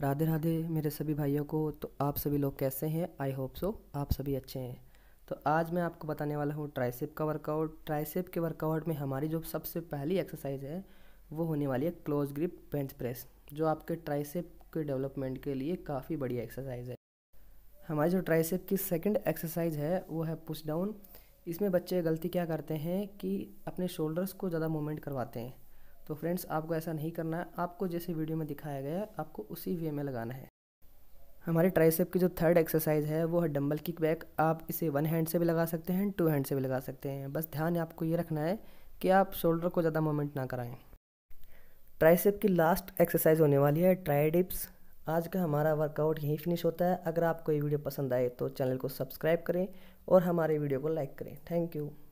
राधे राधे मेरे सभी भाइयों को तो आप सभी लोग कैसे हैं आई होप सो आप सभी अच्छे हैं तो आज मैं आपको बताने वाला हूँ ट्राइसेप का वर्कआउट ट्राइसेप के वर्कआउट में हमारी जो सबसे पहली एक्सरसाइज है वो होने वाली है क्लोज ग्रिप बेंच प्रेस जो आपके ट्राइसेप के डेवलपमेंट के लिए काफ़ी बढ़िया एक्सरसाइज है हमारी जो ट्राइसेप की सेकेंड एक्सरसाइज है वो है पुश डाउन इसमें बच्चे गलती क्या करते हैं कि अपने शोल्डर्स को ज़्यादा मूवमेंट करवाते हैं तो फ्रेंड्स आपको ऐसा नहीं करना है आपको जैसे वीडियो में दिखाया गया है आपको उसी वे में लगाना है हमारे ट्राइसेप की जो थर्ड एक्सरसाइज है वो है डम्बल किक बैक आप इसे वन हैंड से भी लगा सकते हैं टू हैंड से भी लगा सकते हैं बस ध्यान आपको ये रखना है कि आप शोल्डर को ज़्यादा मोमेंट ना कराएं ट्राइसेप की लास्ट एक्सरसाइज होने वाली है ट्राइडिप्स आज का हमारा वर्कआउट यहीं फिनिश होता है अगर आपको ये वीडियो पसंद आए तो चैनल को सब्सक्राइब करें और हमारे वीडियो को लाइक करें थैंक यू